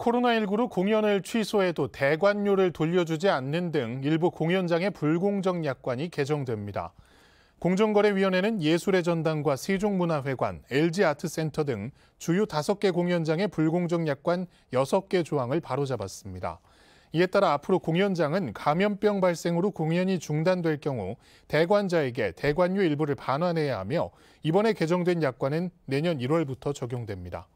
코로나19로 공연을 취소해도 대관료를 돌려주지 않는 등 일부 공연장의 불공정 약관이 개정됩니다. 공정거래위원회는 예술의 전당과 세종문화회관, LG아트센터 등 주요 5개 공연장의 불공정 약관 6개 조항을 바로잡았습니다. 이에 따라 앞으로 공연장은 감염병 발생으로 공연이 중단될 경우 대관자에게 대관료 일부를 반환해야 하며 이번에 개정된 약관은 내년 1월부터 적용됩니다.